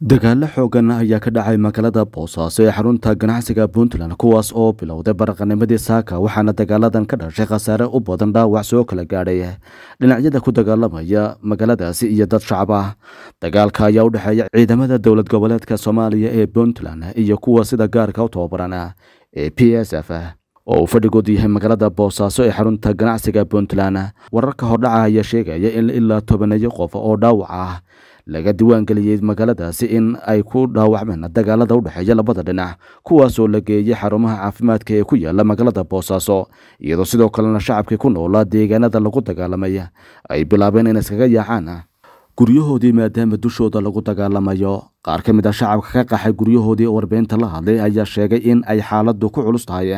dagaalo xoogan ayaa ka dhacay magaalada boosaaso ee xarunta ganacsiga puntland kuwaas oo bilowday baraqanimadii saaka waxaana dagaaladan ka dhashay khasaare u badan dhaawac soo kala gaadhay dhinacyada ku dagaalamaya magaaladaasi iyo dad shacab ah dagaalka ayaa u dhexeeya ciidamada dowlad goboleedka soomaaliya ee puntland iyo kuwa sida gaarka u tababaran ee p s f oo uu fadhigood yahay magaalada boosaaso ee xarunta ganacsiga puntland wararka hordhaca ayaa sheegaya in ilaa tobaneeyo qof oo dhaawac ah laga diiwaangeliyey magaaladaasi in ay ku dhaawacmeen dagaalada u dhexeeya labada dhinac kuwaasoo la geeyey xarumaha caafimaadka ee ku yaala magaalada boosaaso iyadoo sidoo kalena shacabkii ku noolaa deegaanada lagu dagaalamay ay bilaabeen in iskaga yaacaan guryahoodii maadaama dushooda lagu dagaalamayo qaar ka mid a ah shacabka ka qaxay guryahoodii oo warbeynta la hadlay ayaa sheegay in ay xaaladdu ku culus tahay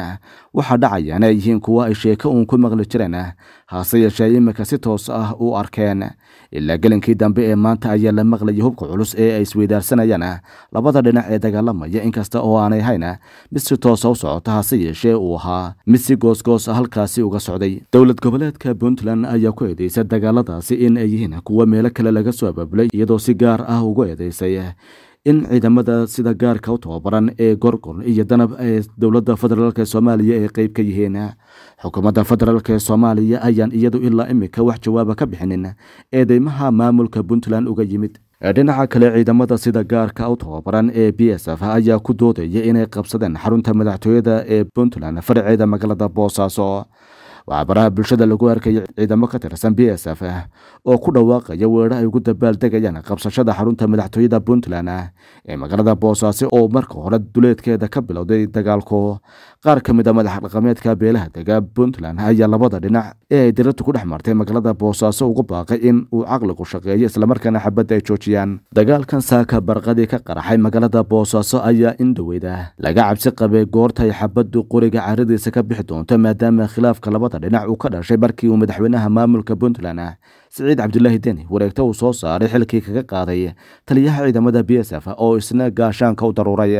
waxaa dhacaya ay yihiin kuwa ay sheeko uun ku maqli jireen hase yeeshee iminka si toos ah u arkeen ilaa gelinkii dambe ee maanta ayaa la maqlayay hubka culus ee ay isweydaarsanayaan labada dhinac ee dagaalamaya inkasta oo aanay hayn mid si toosa ah u socota hase yeeshee uu ahaa mid si goosgoos ah halkaasi uga socday dowlad goboleedka puntland ayaa ku eedeysay dagaaladaasi in ay yihiin kuwa meelo kale laga soo abaabulay iyadoo si gaar ah ugu eedeysay in ciidamada sida gaarka u tababaran ee gorgol iyo danab ee dowladda federaalk ee soomaaliya ay qeyb ka yihiin xukuumadda federaalk ee soomaaliya ayaan iyadu ilaa imika wax jawaaba ka bixinin eedeymaha maamulka puntland uga yimid dhinaca kale ciidamada sida gaarka u tababaran ee b s f ayaa ku doodaya inay qabsadeen xarunta madaxtooyada ee puntland faraceeda magaalada boosaaso waa baraha bulshada lagu arkaya ciidamo ka tirsan b s f oo ku dhawaaqaya weerar ay ugu dabaal degayaan qabsashada xarunta madaxtooyada puntland ee magaalada boosaaso oo marka hore duleedkeeda ka bilowday dagaalku qaar ka mid a ah madaxa dhaqameedka beelaha dega puntland ayaa labada dhinac ee ay diradu ku dhex martay magaalada boosaaso ugu baaqay in uu caqligu shaqeeyo islamarkaana xabadda ay joojiyaan dagaalkan saaka barqadii ka qaraxay magaalada boosaaso ayaa in dhoweyda ah. laga cabsi qabay goortay xabaddu qoriga caridiisa ka bixi doonto maadaama khilaafka labada dhinac uu ka dhashay markii uu madaxweynaha maamulka puntland ah siciid cabdilaahi deni wareegta uu soo saaray xilkii kaga qaaday taliyaha ciidamada b s f oo isna gaashaanka u daruuray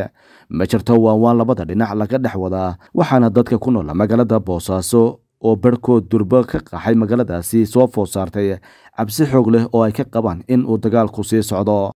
ma jirto waanwaan labada dhinac laga dhex wadaa waxaana dadka ku nool magaalada boosaaso oo barhkood durbo ka qaxay magaaladaasi soo foosaartay cabsi xoog leh oo ay ka qabaan in uu dagaalku sii socdo